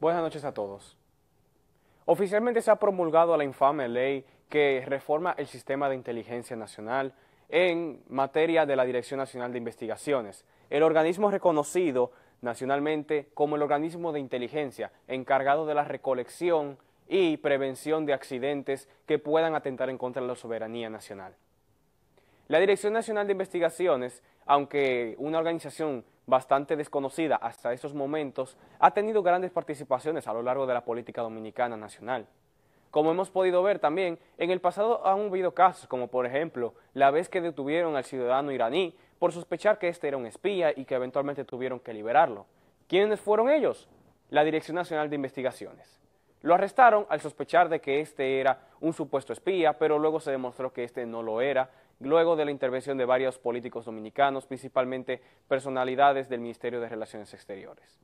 Buenas noches a todos. Oficialmente se ha promulgado la infame ley que reforma el sistema de inteligencia nacional en materia de la Dirección Nacional de Investigaciones, el organismo reconocido nacionalmente como el organismo de inteligencia encargado de la recolección y prevención de accidentes que puedan atentar en contra de la soberanía nacional. La Dirección Nacional de Investigaciones, aunque una organización bastante desconocida hasta esos momentos, ha tenido grandes participaciones a lo largo de la política dominicana nacional. Como hemos podido ver también, en el pasado han habido casos como por ejemplo la vez que detuvieron al ciudadano iraní por sospechar que este era un espía y que eventualmente tuvieron que liberarlo. ¿Quiénes fueron ellos? La Dirección Nacional de Investigaciones. Lo arrestaron al sospechar de que este era un supuesto espía, pero luego se demostró que este no lo era, luego de la intervención de varios políticos dominicanos, principalmente personalidades del Ministerio de Relaciones Exteriores.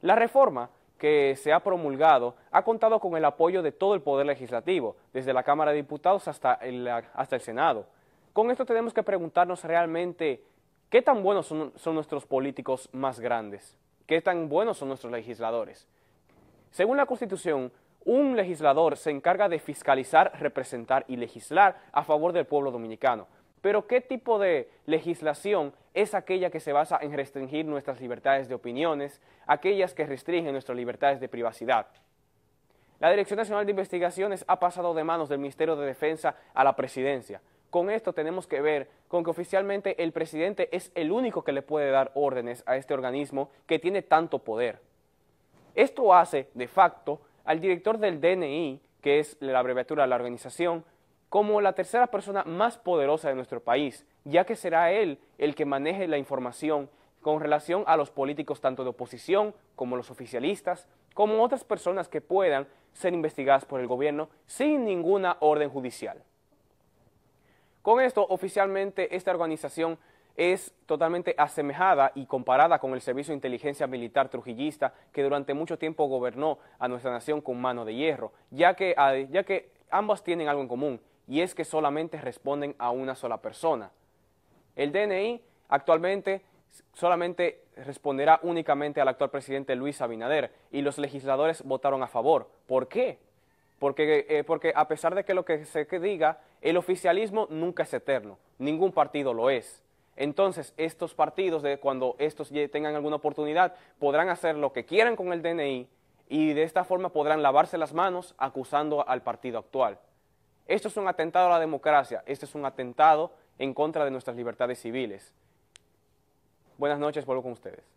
La reforma que se ha promulgado ha contado con el apoyo de todo el Poder Legislativo, desde la Cámara de Diputados hasta el, Senado. Con esto tenemos que preguntarnos realmente qué tan buenos son nuestros políticos más grandes, qué tan buenos son nuestros legisladores. Según la Constitución, un legislador se encarga de fiscalizar, representar y legislar a favor del pueblo dominicano. Pero ¿qué tipo de legislación es aquella que se basa en restringir nuestras libertades de opiniones, aquellas que restringen nuestras libertades de privacidad? La Dirección Nacional de Investigaciones ha pasado de manos del Ministerio de Defensa a la Presidencia. Con esto tenemos que ver con que oficialmente el presidente es el único que le puede dar órdenes a este organismo que tiene tanto poder. Esto hace, de facto, al director del DNI, que es la abreviatura de la organización, como la tercera persona más poderosa de nuestro país, ya que será él el que maneje la información con relación a los políticos tanto de oposición como los oficialistas, como otras personas que puedan ser investigadas por el gobierno sin ninguna orden judicial. Con esto, oficialmente, esta organización es totalmente asemejada y comparada con el Servicio de Inteligencia Militar Trujillista que durante mucho tiempo gobernó a nuestra nación con mano de hierro, ya que, ah, ya que ambas tienen algo en común y es que solamente responden a una sola persona. El DNI actualmente solamente responderá únicamente al actual presidente Luis Abinader y los legisladores votaron a favor. ¿Por qué? Porque, eh, a pesar de que lo que se diga, el oficialismo nunca es eterno, ningún partido lo es. Entonces, estos partidos, de cuando estos tengan alguna oportunidad, podrán hacer lo que quieran con el DNI y de esta forma podrán lavarse las manos acusando al partido actual. Esto es un atentado a la democracia, esto es un atentado en contra de nuestras libertades civiles. Buenas noches, vuelvo con ustedes.